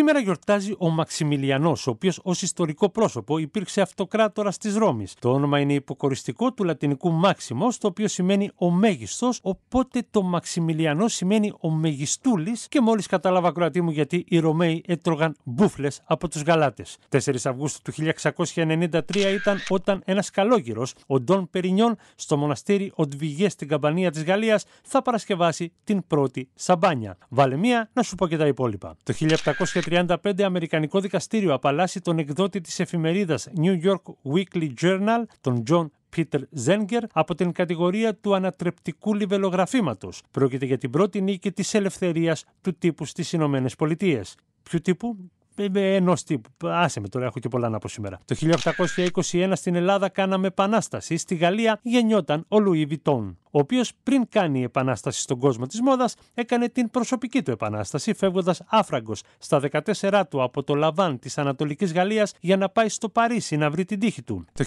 Σήμερα γιορτάζει ο Μαξιμιλιανός, ο οποίος ως ιστορικό πρόσωπο υπήρξε αυτοκράτορα της Ρώμης. Το όνομα είναι υποκοριστικό του λατινικού Μάξιμο, το οποίο σημαίνει ο μέγιστος, οπότε το Μαξιμιλιανό σημαίνει ο μεγιστούλης και μόλις κατάλαβα κρατή μου γιατί οι Ρωμαίοι έτρωγαν μπούφλες από τους Γαλάτες. 4 Αυγούστου του 1693 ήταν όταν ένας καλόγυρος, ο Ντόν Περινιόν, στο μοναστήρι Οντβιγέ στην καμπανία της Γαλλίας, θα παρασκευάσει την πρώτη σαμπάνια. Βάλε μία να σου πω και τα υπόλοιπα. Το 1700 35 Αμερικανικό δικαστήριο απαλλάσσει τον εκδότη της εφημερίδας New York Weekly Journal, τον John Πίτερ Ζένγκερ από την κατηγορία του ανατρεπτικού λιβελογραφήματος. Πρόκειται για την πρώτη νίκη της ελευθερίας του τύπου στις Ηνωμένες Πολιτείες. Ποιου τύπου? Ε, ε, ενός τύπου. Άσε με τώρα, έχω και πολλά να πω σήμερα. Το 1821 στην Ελλάδα κάναμε επανάσταση. Στη Γαλλία γεννιόταν ο Λουί Βιτών ο οποίος πριν κάνει η επανάσταση στον κόσμο της μόδας, έκανε την προσωπική του επανάσταση, φεύγοντας άφραγκος στα 14 του από το Λαβάν της Ανατολικής Γαλλίας για να πάει στο Παρίσι να βρει την τύχη του. Το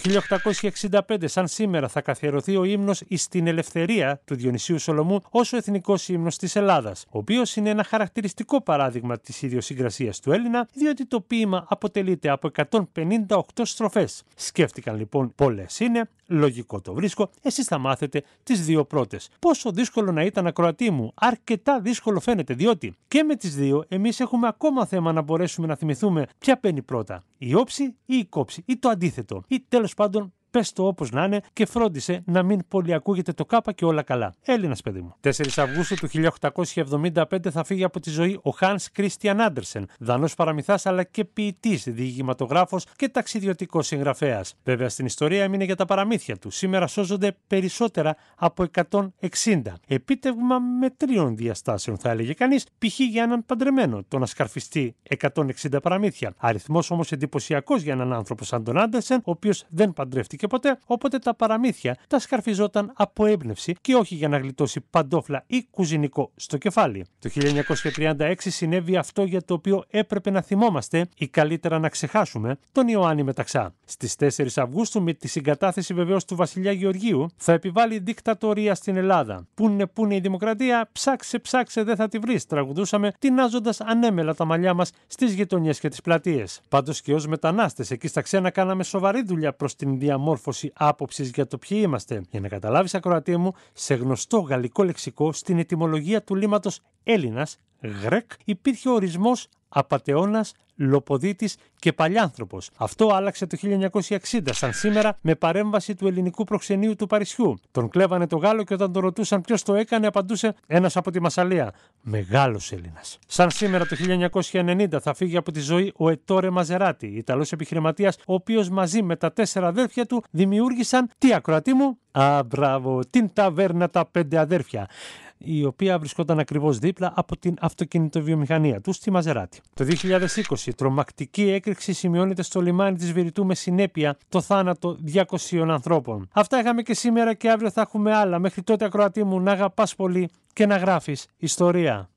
1865, σαν σήμερα, θα καθιερωθεί ο ύμνος στην ελευθερία του Διονυσίου Σολομού ως ο εθνικός ύμνος της Ελλάδας, ο οποίος είναι ένα χαρακτηριστικό παράδειγμα της ιδιοσυγκρασίας του Έλληνα, διότι το ποίημα αποτελείται από 158 στροφές. Σκέφτηκαν λοιπόν πολλές είναι, Λογικό το βρίσκω, εσείς θα μάθετε τις δύο πρώτες. Πόσο δύσκολο να ήταν, ακροατή μου, αρκετά δύσκολο φαίνεται, διότι και με τις δύο εμείς έχουμε ακόμα θέμα να μπορέσουμε να θυμηθούμε ποια παίρνει πρώτα, η όψη ή η κόψη, ή το αντίθετο, ή τέλος πάντων πες το όπως να είναι και φρόντισε να μην πολυακούγεται το κάπα και όλα καλά. Έλληνας, παιδί μου. 4 Αυγούστου του 1875 θα φύγει από τη ζωή ο Χάν Κρίστιαν Άντερσεν, δανός παραμυθάς αλλά και ποιητής, διηγηματογράφος και ταξιδιωτικός συγγραφέας. Βέβαια στην ιστορία έμεινε για τα παραμύθια του. Σήμερα σώζονται περισσότερα από 160. Επίτευγμα με τρίων διαστάσεων, θα έλεγε κανείς, π.χ. για έναν παντρεμένο, το να σκαρφιστεί 160 παραμύθια. Αριθμός όμως εντυπωσιακός για έναν άνθρωπο σαν τον Άντερσεν, ο οποίος δεν παντρεύτηκε και ποτέ, οπότε τα παραμύθια τα σκαρφιζόταν από έμπνευση και όχι για να γλιτώσει παντόφλα ή κουζινικό στο κεφάλι. Το 1936 συνέβη αυτό για το οποίο έπρεπε να θυμόμαστε ή καλύτερα να ξεχάσουμε τον Ιωάννη Μεταξά. Στις 4 Αυγούστου, με τη συγκατάθεση βεβαίως του βασιλιά Γεωργίου, θα επιβάλλει δικτατορία στην Ελλάδα. Πούνε, είναι η δημοκρατία, ψάξε, ψάξε, δεν θα τη βρεις, τραγουδούσαμε, τεινάζοντας ανέμελα τα μαλλιά μας στις γειτονιές και τις πλατείες. Πάντως και ως μετανάστες εκεί στα ξένα κάναμε σοβαρή δουλειά προς την διαμόρφωση διαμόρφωση άποψης για το ποιοι είμαστε. Για να καταλάβεις, ακροατή μου, σε γνωστό γαλλικό λεξικό, στην ετοιμολογία του λίματο Έλληνας Γρεκ υπήρχε ο ορισμός απατεώνας, λοποδίτης και παλιάνθρωπος. Αυτό άλλαξε το 1960 σαν σήμερα με παρέμβαση του ελληνικού προξενείου του Παρισιού. Τον κλέβανε το Γάλλο και όταν τον ρωτούσαν ποιος το έκανε απαντούσε ένας από τη Μασαλία. Μεγάλος Έλληνας. Σαν σήμερα το 1990 θα φύγει από τη ζωή ο Ετόρε Μαζεράτη, ιταλός επιχειρηματίας, ο οποίος μαζί με τα τέσσερα αδέρφια του δημιούργησαν, τι ακροατή μου, α μπράβο, την ταβέρνα τα πέντε αδέρφια η οποία βρισκόταν ακριβώς δίπλα από την αυτοκινητοβιομηχανία τους στη Μαζεράτη. Το 2020, τρομακτική έκρηξη σημειώνεται στο λιμάνι της Βηρητού με συνέπεια το θάνατο 200 ανθρώπων. Αυτά είχαμε και σήμερα και αύριο θα έχουμε άλλα. Μέχρι τότε, ακροατή μου, να αγαπάς πολύ και να γράφεις ιστορία.